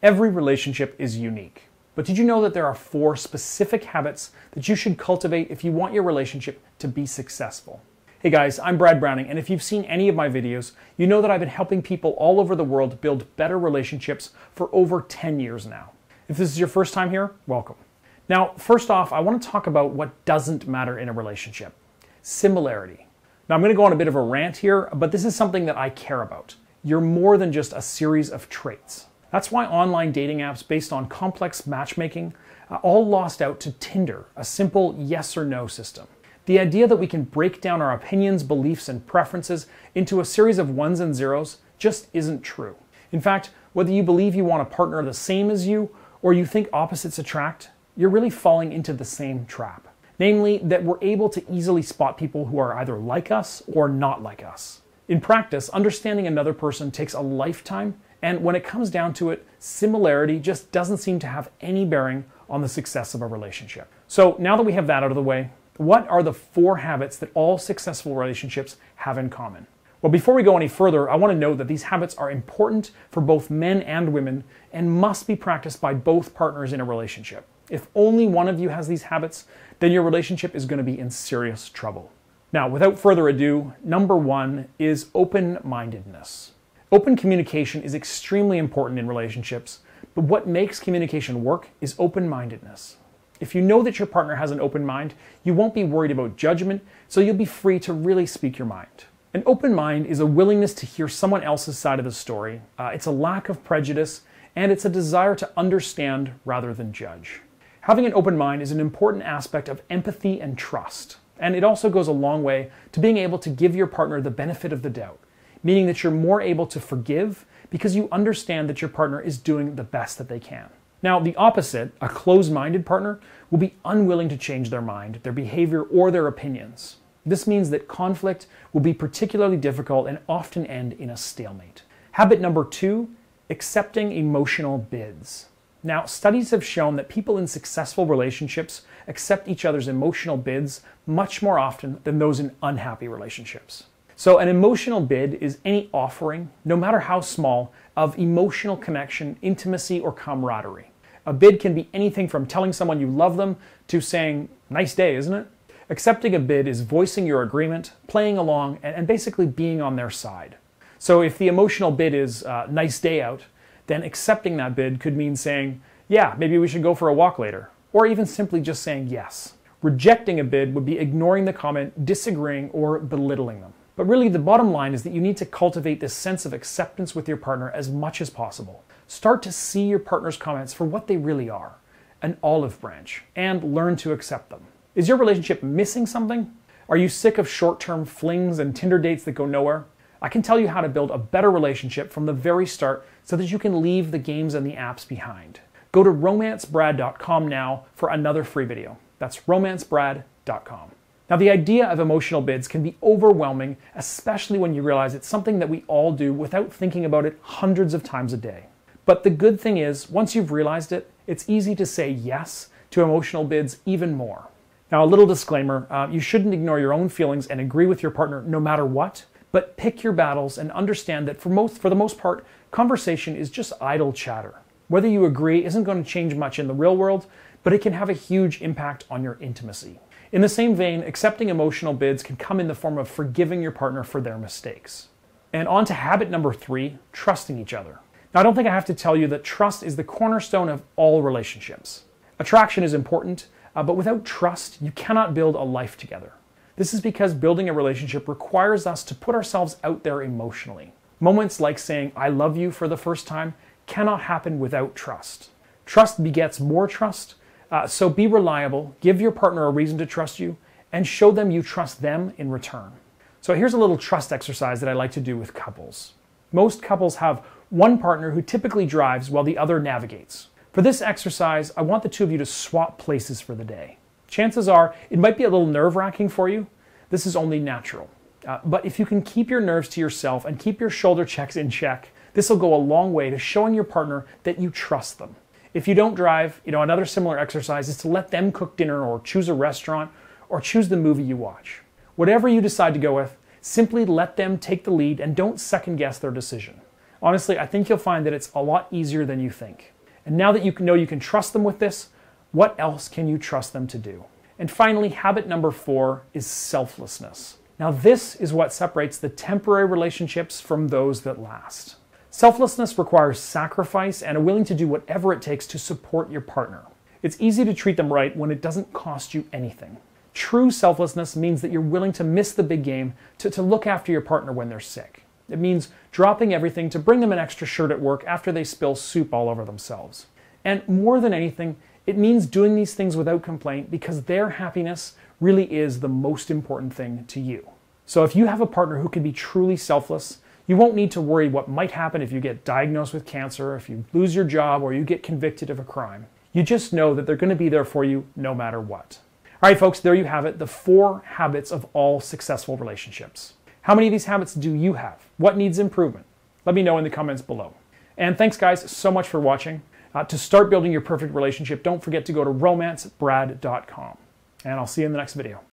Every relationship is unique. But did you know that there are four specific habits that you should cultivate if you want your relationship to be successful? Hey guys, I'm Brad Browning, and if you've seen any of my videos, you know that I've been helping people all over the world build better relationships for over 10 years now. If this is your first time here, welcome. Now, first off, I want to talk about what doesn't matter in a relationship similarity. Now, I'm going to go on a bit of a rant here, but this is something that I care about. You're more than just a series of traits. That's why online dating apps based on complex matchmaking uh, all lost out to Tinder, a simple yes or no system. The idea that we can break down our opinions, beliefs, and preferences into a series of ones and zeros just isn't true. In fact, whether you believe you want a partner the same as you or you think opposites attract, you're really falling into the same trap. Namely, that we're able to easily spot people who are either like us or not like us. In practice, understanding another person takes a lifetime and when it comes down to it, similarity just doesn't seem to have any bearing on the success of a relationship. So now that we have that out of the way, what are the four habits that all successful relationships have in common? Well, before we go any further, I want to note that these habits are important for both men and women and must be practiced by both partners in a relationship. If only one of you has these habits, then your relationship is going to be in serious trouble. Now, without further ado, number one is open mindedness. Open communication is extremely important in relationships, but what makes communication work is open mindedness. If you know that your partner has an open mind, you won't be worried about judgment, so you'll be free to really speak your mind. An open mind is a willingness to hear someone else's side of the story, uh, it's a lack of prejudice, and it's a desire to understand rather than judge. Having an open mind is an important aspect of empathy and trust, and it also goes a long way to being able to give your partner the benefit of the doubt meaning that you're more able to forgive because you understand that your partner is doing the best that they can. Now, the opposite, a closed minded partner, will be unwilling to change their mind, their behavior, or their opinions. This means that conflict will be particularly difficult and often end in a stalemate. Habit number two accepting emotional bids. Now, studies have shown that people in successful relationships accept each other's emotional bids much more often than those in unhappy relationships. So, an emotional bid is any offering, no matter how small, of emotional connection, intimacy, or camaraderie. A bid can be anything from telling someone you love them to saying, nice day, isn't it? Accepting a bid is voicing your agreement, playing along, and, basically being on their side. So, if the emotional bid is uh, nice day out, then accepting that bid could mean saying, yeah, maybe we should go for a walk later, or even simply just saying yes. Rejecting a bid would be ignoring the comment, disagreeing, or belittling them. But really, the bottom line is that you need to cultivate this sense of acceptance with your partner as much as possible. Start to see your partner's comments for what they really are an olive branch and learn to accept them. Is your relationship missing something? Are you sick of short term flings and Tinder dates that go nowhere? I can tell you how to build a better relationship from the very start so that you can leave the games and the apps behind. Go to romancebrad.com now for another free video. That's romancebrad.com. Now, the idea of emotional bids can be overwhelming, especially when you realize it's something that we all do without thinking about it hundreds of times a day. But the good thing is, once you've realized it, it's easy to say yes to emotional bids even more. Now, a little disclaimer uh, you shouldn't ignore your own feelings and agree with your partner no matter what, but pick your battles and understand that for, most, for the most part, conversation is just idle chatter. Whether you agree isn't going to change much in the real world, but it can have a huge impact on your intimacy. In the same vein, accepting emotional bids can come in the form of forgiving your partner for their mistakes. And on to habit number three trusting each other. Now, I don't think I have to tell you that trust is the cornerstone of all relationships. Attraction is important, uh, but without trust, you cannot build a life together. This is because building a relationship requires us to put ourselves out there emotionally. Moments like saying, I love you for the first time, cannot happen without trust. Trust begets more trust, uh, so be reliable, give your partner a reason to trust you, and show them you trust them in return. So here's a little trust exercise that I like to do with couples. Most couples have one partner who typically drives while the other navigates. For this exercise, I want the two of you to swap places for the day. Chances are it might be a little nerve wracking for you. This is only natural. Uh, but if you can keep your nerves to yourself and keep your shoulder checks in check, this will go a long way to showing your partner that you trust them. If you don't drive, you know, another similar exercise is to let them cook dinner or choose a restaurant or choose the movie you watch. Whatever you decide to go with, simply let them take the lead and don't second guess their decision. Honestly, I think you'll find that it's a lot easier than you think. And now that you know you can trust them with this, what else can you trust them to do? And finally, habit number four is selflessness. Now, this is what separates the temporary relationships from those that last. Selflessness requires sacrifice and a willing to do whatever it takes to support your partner. It's easy to treat them right when it doesn't cost you anything. True selflessness means that you're willing to miss the big game to, to look after your partner when they're sick. It means dropping everything to bring them an extra shirt at work after they spill soup all over themselves. And more than anything, it means doing these things without complaint because their happiness really is the most important thing to you. So if you have a partner who can be truly selfless, you won't need to worry what might happen if you get diagnosed with cancer, if you lose your job, or you get convicted of a crime. You just know that they're going to be there for you no matter what. All right, folks, there you have it the four habits of all successful relationships. How many of these habits do you have? What needs improvement? Let me know in the comments below. And thanks, guys, so much for watching. Uh, to start building your perfect relationship, don't forget to go to romancebrad.com. And I'll see you in the next video.